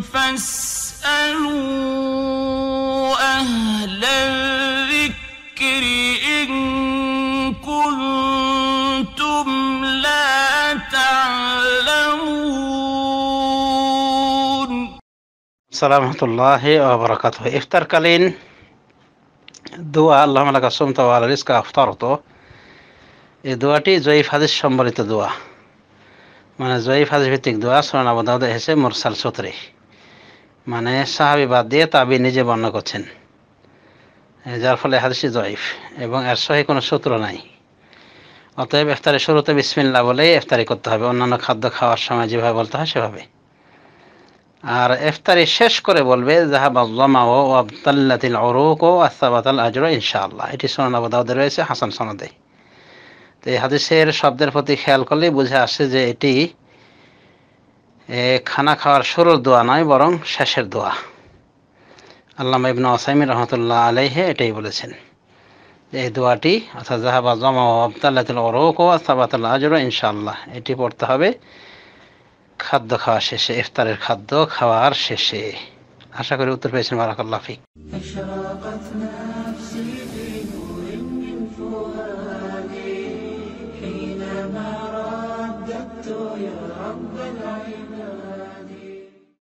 فاسألوا দোয়া আল্লাহ মালাক আসম আফতারত এই দোয়াটি জয়ীফ হাদিস সম্বলিত দোয়া মানে জয়ীফ হাদিস ভিত্তিক দোয়া সোনাবাদ এসেছে মোরসাল সূত্রে মানে সাহাবি বাদ দিয়ে তাবি নিজে বর্ণনা করছেন যার ফলে হাদিসি জয়ীফ এবং এর সহি কোনো সূত্র নাই অতএব ইফতারি শুরুতে বিসমিল্লা বলেই ইফতারি করতে হবে অন্যান্য খাদ্য খাওয়ার সময় যেভাবে বলতে হয় সেভাবে আর ইফতারি শেষ করে বলবে জাহাবাজ্জমা ও আবতাল্লাতিল অরুক ও আস্তাবাত আজর ইনশাআল্লাহ এটি সোনান আবদাউদে রয়েছে হাসান সনদে তো এই হাদিসের শব্দের প্রতি খেয়াল করলেই বুঝে আসে যে এটি খানা খাওয়ার শুরুর দোয়া নয় বরং শেষের দোয়া আল্লাহ ইবন আসাইম রহমতুল্লাহ আলাইহে এটাই বলেছেন এই দোয়াটি অর্থাৎ জাহাবা জমা আবতাল্লাহুল অরোক ও আস্তাবাতুল্লাহ আজর ইনশাল্লাহ এটি পড়তে হবে খাদ্য খাওয়া শেষে ইফতারের খাদ্য খাওয়ার শেষে আশা করি উত্তর পেয়েছেন বারাকাল্লাহ ফিক يا رب العباد